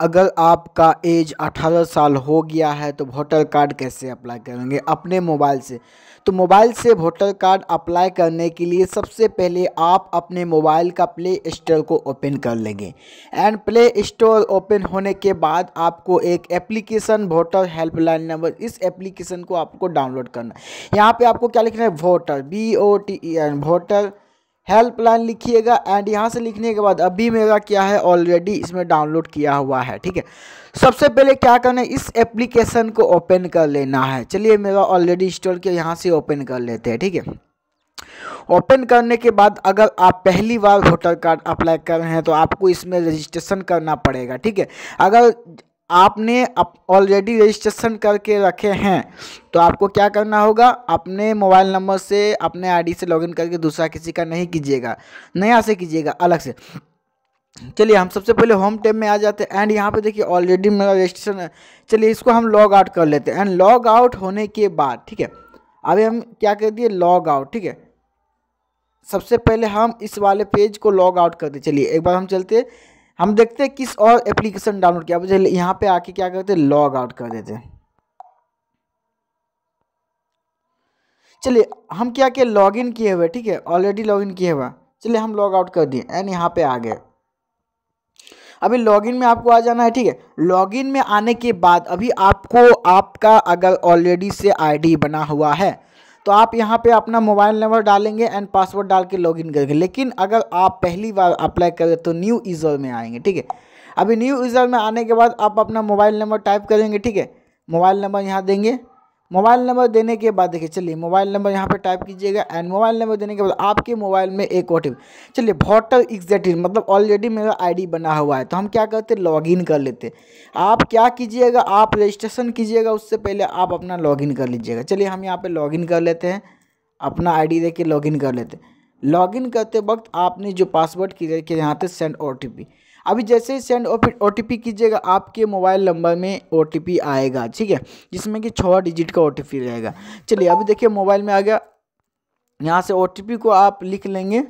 अगर आपका एज 18 साल हो गया है तो वोटर कार्ड कैसे अप्लाई करेंगे अपने मोबाइल से तो मोबाइल से वोटर कार्ड अप्लाई करने के लिए सबसे पहले आप अपने मोबाइल का प्ले स्टोर को ओपन कर लेंगे एंड प्ले स्टोर ओपन होने के बाद आपको एक एप्लीकेशन वोटर हेल्पलाइन नंबर इस एप्लीकेशन को आपको डाउनलोड करना है यहाँ पर आपको क्या लिखना है voter B O T N voter helpline लिखिएगा एंड यहाँ से लिखने के बाद अभी मेरा क्या है ऑलरेडी इसमें डाउनलोड किया हुआ है ठीक है सबसे पहले क्या करना है इस एप्लीकेशन को ओपन कर लेना है चलिए मेरा ऑलरेडी इंस्टॉल किया यहाँ से ओपन कर लेते हैं ठीक है ओपन करने के बाद अगर आप पहली बार वोटर कार्ड अप्लाई कर रहे हैं तो आपको इसमें रजिस्ट्रेशन करना पड़ेगा ठीक है अगर आपने ऑलरेडी रजिस्ट्रेशन करके रखे हैं तो आपको क्या करना होगा अपने मोबाइल नंबर से अपने आईडी से लॉगिन करके दूसरा किसी का नहीं कीजिएगा नया से कीजिएगा अलग से चलिए हम सबसे पहले होम टैब में आ जाते हैं एंड यहाँ पे देखिए ऑलरेडी मेरा रजिस्ट्रेशन है चलिए इसको हम लॉग आउट कर लेते हैं एंड लॉग आउट होने के बाद ठीक है अभी हम क्या कर दिए लॉग आउट ठीक है सबसे पहले हम इस वाले पेज को लॉग आउट कर दें चलिए एक बार हम चलते हैं हम देखते हैं किस और एप्लीकेशन डाउनलोड किया यहाँ पे आके क्या करते हैं लॉग आउट कर देते हैं चलिए हम क्या किए लॉग इन किए हुए ठीक है ऑलरेडी लॉग इन किए हुआ चलिए हम लॉग आउट कर दिए एंड यहाँ पे आ गए अभी लॉगिन में आपको आ जाना है ठीक है लॉगिन में आने के बाद अभी आपको आपका अगर ऑलरेडी से आईडी बना हुआ है तो आप यहाँ पे अपना मोबाइल नंबर डालेंगे एंड पासवर्ड डाल के इन करेंगे लेकिन अगर आप पहली बार अप्लाई करें तो न्यू यूज़र में आएंगे ठीक है अभी न्यू यूज़र में आने के बाद आप अपना मोबाइल नंबर टाइप करेंगे ठीक है मोबाइल नंबर यहाँ देंगे मोबाइल नंबर देने के बाद देखिए चलिए मोबाइल नंबर यहाँ पे टाइप कीजिएगा एंड मोबाइल नंबर देने के बाद आपके मोबाइल में एक ओ चलिए वोटर एग्जैक्टिव मतलब ऑलरेडी मेरा आईडी बना हुआ है तो हम क्या करते हैं लॉगिन कर लेते आप क्या कीजिएगा आप रजिस्ट्रेशन कीजिएगा उससे पहले आप अपना लॉगिन कर लीजिएगा चलिए हम यहाँ पर लॉगिन कर लेते हैं अपना आई डी दे के लॉगिन कर लेते हैं लॉगिन करते वक्त आपने जो पासवर्ड किया यहाँ पर सेंड ओ टी पी अभी जैसे ही सेंड ओ कीजिएगा आपके मोबाइल नंबर में ओ आएगा ठीक है जिसमें कि छः डिजिट का ओ रहेगा चलिए अभी देखिए मोबाइल में आ गया यहाँ से ओ को आप लिख लेंगे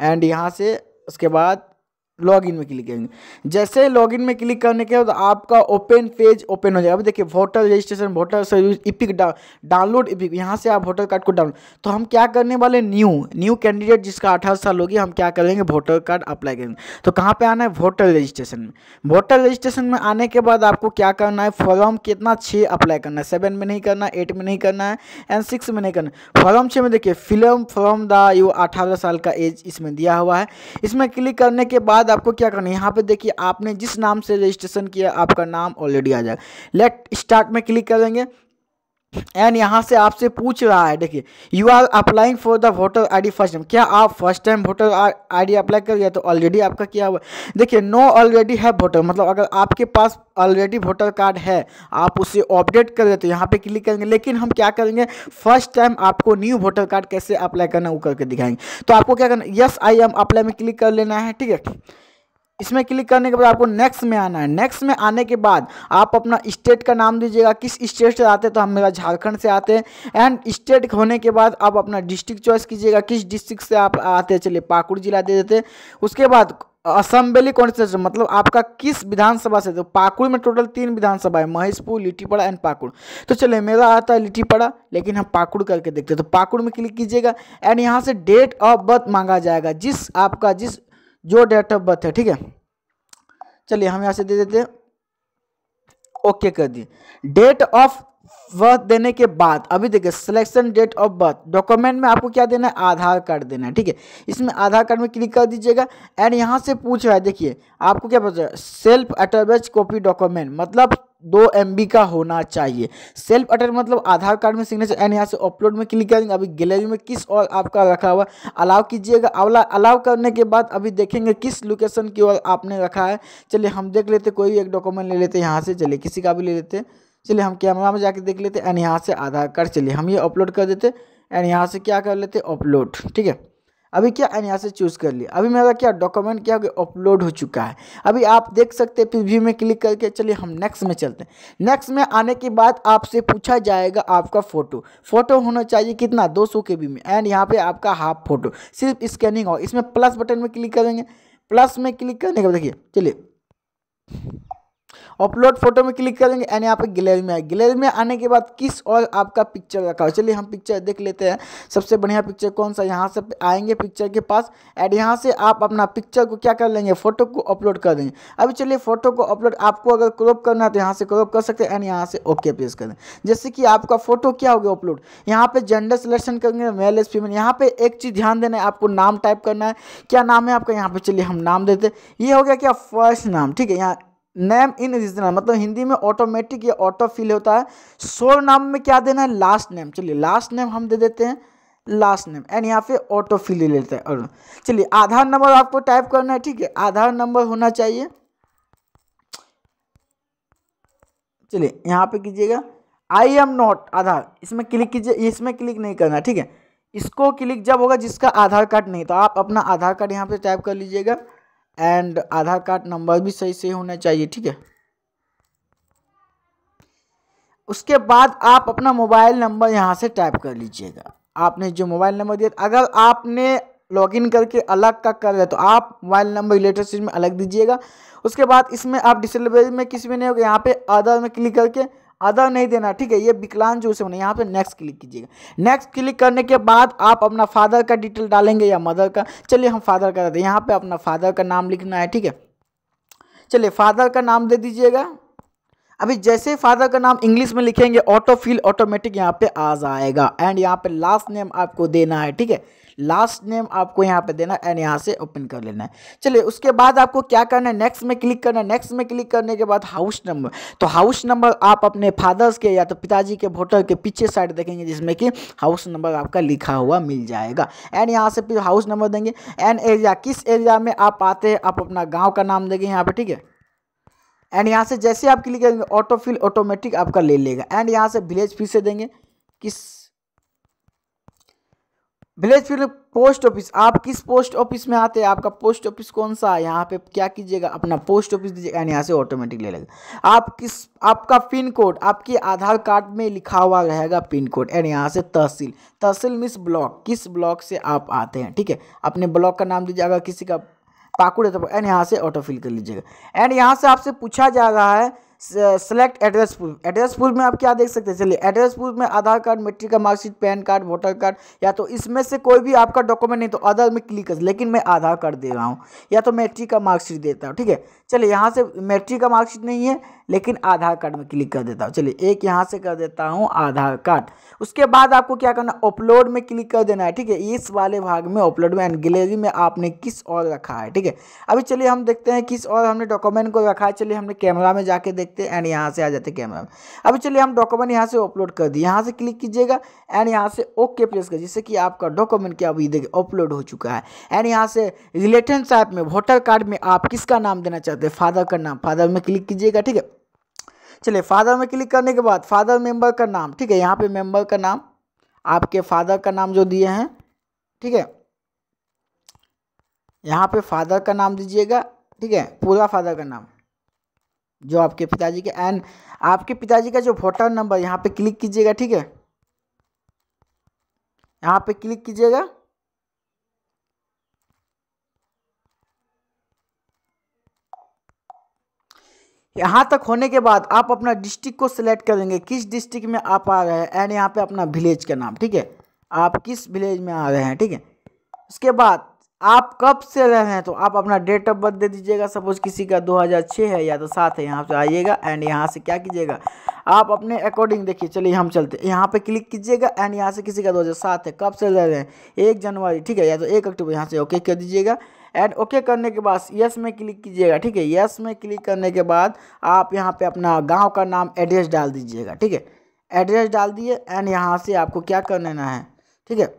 एंड यहाँ से उसके बाद लॉग इन में क्लिक करेंगे जैसे लॉग इन में क्लिक करने के बाद आपका ओपन पेज ओपन हो जाएगा अब देखिए voter registration voter service EPIC download EPIC यहाँ से आप वोटर कार्ड को डाउनलोड तो हम क्या करने वाले न्यू न्यू कैंडिडेट जिसका अठारह साल होगी हम क्या करेंगे वोटर कार्ड अप्लाई करेंगे तो कहाँ पर आना है वोटर रजिस्ट्रेशन में वोटर रजिस्ट्रेशन में आने के बाद आपको क्या करना है फॉर्म कितना छः अप्लाई करना है सेवन में नहीं करना है एट में नहीं करना है एंड सिक्स में नहीं करना फॉर्म छः में देखिए फिल्म फॉर्म द यू अठारह साल का एज इसमें दिया हुआ है इसमें क्लिक करने के बाद बाद आपको क्या करना है यहाँ पे देखिए आपने जिस नाम से रजिस्ट्रेशन किया आपका नाम ऑलरेडी आ जाएगा लेट स्टार्ट में क्लिक कर देंगे एंड यहाँ से आपसे पूछ रहा है देखिए you are applying for the voter I D first time क्या आप first time voter I D apply कर लिया तो ऑलरेडी आपका किया हुआ देखिए नो ऑलरेडी है वोटर मतलब अगर आपके पास ऑलरेडी वोटर कार्ड है आप उसे अपडेट कर देते तो यहाँ पे क्लिक करेंगे लेकिन हम क्या करेंगे फर्स्ट टाइम आपको न्यू वोटर कार्ड कैसे अप्लाई करना वो करके दिखाएंगे तो आपको क्या करना यस आई एम अप्लाई में क्लिक कर लेना है ठीक है इसमें क्लिक करने के बाद आपको नेक्स्ट में आना है नेक्स्ट में आने के बाद आप अपना स्टेट का नाम दीजिएगा किस स्टेट से आते हैं तो हम मेरा झारखंड से आते हैं एंड स्टेट होने के बाद आप अपना डिस्ट्रिक्ट चॉइस कीजिएगा किस डिस्ट्रिक्ट से आप आते हैं चलिए पाकुड़ जिला दे देते उसके बाद असम्बली कॉन्स्टिट्यूशन मतलब आपका किस विधानसभा से तो पाकुड़ में टोटल तीन विधानसभा है महेशपुर लिट्टीपड़ा एंड पाकुड़ तो चलिए मेरा आता है लिट्टीपड़ा लेकिन हम पाकुड़ करके देखते हैं तो पाकुड़ में क्लिक कीजिएगा एंड यहाँ से डेट ऑफ बर्थ मांगा जाएगा जिस आपका जिस जो डेट ऑफ बर्थ है ठीक है चलिए हम यहाँ से दे देते ओके कर दिए डेट ऑफ बर्थ देने के बाद अभी देखिए selection date of birth document में आपको क्या देना है आधार कार्ड देना है ठीक है इसमें आधार कार्ड में क्लिक कर दीजिएगा एंड यहाँ से पूछ रहा है देखिए आपको क्या पूछ रहा है सेल्फ अटैच कॉपी डॉक्यूमेंट मतलब दो एम का होना चाहिए सेल्फ अटैच मतलब आधार कार्ड में सिग्नेचर एंड यहाँ से अपलोड में क्लिक करेंगे अभी गैलरी में किस और आपका रखा हुआ अलाउ कीजिएगा अलाउ करने के बाद अभी देखेंगे किस लोकेशन की ओर आपने रखा है चलिए हम देख लेते कोई भी एक डॉक्यूमेंट ले लेते यहाँ से चलिए किसी का भी ले लेते हैं चलिए हम कैमरा में जाके देख लेते एंड यहाँ से आधार कार्ड चलिए हम ये अपलोड कर देते एंड यहाँ से क्या कर लेते अपलोड ठीक है अभी क्या एंड यहाँ से चूज़ कर लिया अभी मेरा क्या डॉक्यूमेंट क्या हो गया अपलोड हो चुका है अभी आप देख सकते हैं भी में क्लिक करके चलिए हम नेक्स्ट में चलते हैं नेक्स्ट में आने के बाद आपसे पूछा जाएगा आपका फ़ोटो फोटो होना चाहिए कितना दो सौ के बी में एंड यहाँ पे आपका हाफ फोटो सिर्फ स्कैनिंग हो इसमें प्लस बटन में क्लिक करेंगे प्लस में क्लिक करने के बाद देखिए चलिए अपलोड फोटो में क्लिक करेंगे एंड यहाँ पे गैलरी में आए गैलरी में आने के बाद किस और आपका पिक्चर रखा हो चलिए हम पिक्चर देख लेते हैं सबसे बढ़िया पिक्चर कौन सा यहाँ से आएंगे पिक्चर के पास एंड यहाँ से आप अपना पिक्चर को क्या कर लेंगे फोटो को अपलोड कर देंगे अभी चलिए फोटो को अपलोड आपको अगर क्रॉप करना है तो यहाँ से क्रॉप कर सकते हैं एंड यहाँ से ओके प्रेस करें जैसे कि आपका फोटो क्या हो गया अपलोड यहाँ पे जेंडर सिलेक्शन करेंगे मेल एस फीमेल यहाँ पे एक चीज़ ध्यान देना है आपको नाम टाइप करना है क्या नाम है आपका यहाँ पे चलिए हम नाम देते ये हो गया क्या फर्स्ट नाम ठीक है यहाँ नेम इन रीजनल मतलब हिंदी में ऑटोमेटिक या ऑटो फिल होता है सोर नाम में क्या देना है लास्ट नेम चलिए लास्ट नेम हम दे देते हैं लास्ट नेम एंड यहाँ पे ऑटो फिल ले लेते हैं और चलिए आधार नंबर आपको टाइप करना है ठीक है आधार नंबर होना चाहिए चलिए यहाँ पे कीजिएगा आई एम नॉट आधार इसमें क्लिक कीजिए इसमें क्लिक नहीं करना ठीक है इसको क्लिक जब होगा जिसका आधार कार्ड नहीं तो आप अपना आधार कार्ड यहाँ पे टाइप कर लीजिएगा एंड आधार कार्ड नंबर भी सही से होना चाहिए ठीक है उसके बाद आप अपना मोबाइल नंबर यहाँ से टाइप कर लीजिएगा आपने जो मोबाइल नंबर दिया अगर आपने लॉगिन करके अलग का कर लिया तो आप मोबाइल नंबर रिलेटेड चीज़ में अलग दीजिएगा उसके बाद इसमें आप डिसलेबल में किसी में नहीं होगा यहाँ पे अदर में क्लिक करके अदर नहीं देना ठीक है ये विकलांग जो उसे बना यहाँ पे नेक्स्ट क्लिक कीजिएगा नेक्स्ट क्लिक करने के बाद आप अपना फादर का डिटेल डालेंगे या मदर का चलिए हम फादर का देते हैं यहाँ पे अपना फादर का नाम लिखना है ठीक है चलिए फादर का नाम दे दीजिएगा अभी जैसे फादर का नाम इंग्लिश में लिखेंगे ऑटो फिल ऑटोमेटिक यहाँ पे आ जाएगा एंड यहाँ पे लास्ट नेम आपको देना है ठीक है लास्ट नेम आपको यहाँ पे देना है एंड यहाँ से ओपन कर लेना है चलिए उसके बाद आपको क्या करना है नेक्स्ट में क्लिक करना है नेक्स्ट में क्लिक करने के बाद हाउस नंबर तो हाउस नंबर आप अपने फादर्स के या तो पिताजी के वोटर के पीछे साइड देखेंगे जिसमें कि हाउस नंबर आपका लिखा हुआ मिल जाएगा एंड यहाँ से फिर हाउस नंबर देंगे एंड एरिया किस एरिया में आप आते हैं आप अपना गाँव का नाम देंगे यहाँ पर ठीक है एंड यहाँ से जैसे आप क्लिक करेंगे ऑटो फिल ऑटोमेटिक आपका ले लेगा एंड यहाँ से विलेज फिर से देंगे किस विलेज फिर पोस्ट ऑफिस आप किस पोस्ट ऑफिस में आते हैं आपका पोस्ट ऑफिस कौन सा है यहाँ पे क्या कीजिएगा अपना पोस्ट ऑफिस दीजिएगा यहाँ से ऑटोमेटिक ले लेगा आप किस आपका पिन कोड आपके आधार कार्ड में लिखा हुआ रहेगा पिन कोड एंड यहाँ से तहसील तहसील मिस ब्लॉक किस ब्लॉक से आप आते हैं ठीक है अपने ब्लॉक का नाम दीजिएगा किसी का पाकुड़ है तो एंड यहाँ से ऑटो फिल कर लीजिएगा एंड यहाँ से आपसे पूछा जा रहा है select address proof address proof में आप क्या देख सकते हैं चलिए एड्रेस प्रूफ में आधार कार्ड मेट्रिक का marksheet PAN card voter card या तो इसमें से कोई भी आपका डॉक्यूमेंट नहीं तो अदर में क्लिक कर लेकिन मैं आधार कार्ड दे रहा हूँ या तो मेट्रिक का मार्कशीट देता हूँ ठीक है चलिए यहाँ से मेट्रिक का मार्कशीट नहीं है लेकिन आधार कार्ड में क्लिक कर देता हूँ चलिए एक यहाँ से कर देता हूँ आधार कार्ड उसके बाद आपको क्या करना अपलोड में क्लिक कर देना है ठीक है इस वाले भाग में अपलोड में एंड गैलरी में आपने किस और रखा है ठीक है अभी चलिए हम देखते हैं किस और हमने डॉक्यूमेंट को रखा है चलिए हमने कैमरा में जाके देखते हैं एंड यहाँ से आ जाते कैमरा में अभी चलिए हम डॉक्यूमेंट यहाँ से अपलोड कर दिए यहाँ से क्लिक कीजिएगा एंड यहाँ से ओके प्रेस कर जिससे कि आपका डॉक्यूमेंट क्या अभी देखिए अपलोड हो चुका है एंड यहाँ से रिलेटेंस ऐप में वोटर कार्ड में आप किसका नाम देना चाहते हैं फादर का नाम फादर में क्लिक कीजिएगा ठीक है चलिए फादर में क्लिक करने के बाद फादर मेंबर का नाम ठीक है यहाँ पे मेंबर का नाम आपके फादर का नाम जो दिए हैं ठीक है यहाँ पे फादर का नाम दीजिएगा ठीक है पूरा फादर का नाम जो आपके पिताजी के एंड आपके पिताजी का जो वोटर नंबर यहाँ पे क्लिक कीजिएगा ठीक है यहाँ पे क्लिक कीजिएगा यहाँ तक होने के बाद आप अपना डिस्ट्रिक्ट को सिलेक्ट करेंगे किस डिस्ट्रिक्ट में आप आ रहे हैं एंड यहाँ पे अपना विलेज का नाम ठीक है आप किस विलेज में आ रहे हैं ठीक है उसके बाद आप कब से रह रहे हैं तो आप अपना डेट ऑफ बर्थ दे दीजिएगा सपोज किसी का 2006 है या तो सात है यहाँ से आइएगा एंड यहाँ से क्या कीजिएगा आप अपने अकॉर्डिंग देखिए चलिए हम चलते यहाँ पे क्लिक कीजिएगा एंड यहाँ से किसी का 2007 है कब से रह रहे हैं एक जनवरी ठीक है या तो एक अक्टूबर यहाँ से ओके कर दीजिएगा एंड ओके करने के बाद यस में क्लिक कीजिएगा ठीक है यस में क्लिक करने के बाद आप यहाँ पर अपना गाँव का नाम एड्रेस डाल दीजिएगा ठीक है एड्रेस डाल दिए एंड यहाँ से आपको क्या कर लेना है ठीक है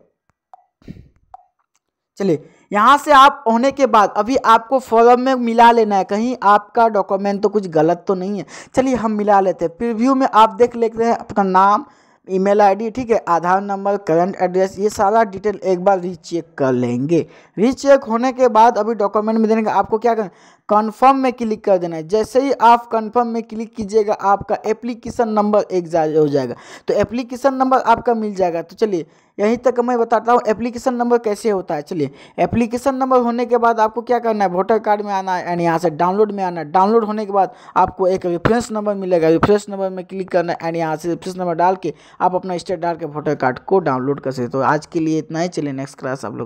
चलिए यहाँ से आप होने के बाद अभी आपको फॉर्म में मिला लेना है कहीं आपका डॉक्यूमेंट तो कुछ गलत तो नहीं है चलिए हम मिला लेते हैं प्रीव्यू में आप देख लेते हैं अपना नाम ईमेल आईडी ठीक है आधार नंबर करंट एड्रेस ये सारा डिटेल एक बार रीचेक कर लेंगे रीचेक होने के बाद अभी डॉक्यूमेंट में देने का आपको क्या करें कन्फर्म में क्लिक कर देना है जैसे ही आप कन्फर्म में क्लिक कीजिएगा आपका एप्लीकेशन नंबर एक हो जाएगा तो एप्लीकेशन नंबर आपका मिल जाएगा तो चलिए यहीं तक मैं बताता हूँ एप्लीकेशन नंबर कैसे होता है चलिए एप्लीकेशन नंबर होने के बाद आपको क्या करना है वोटर कार्ड में आना है एंड यहाँ से डाउनलोड में आना है डाउनलोड होने के बाद आपको एक रेफरेंस नंबर मिलेगा रेफरेंस नंबर में क्लिक करना है एंड यहाँ से रेफरेंस नंबर डाल के आप अपना स्टेट डाल के वोटर कार्ड को डाउनलोड कर सकते हो तो आज के लिए इतना ही चलिए नेक्स्ट क्लास आप लोग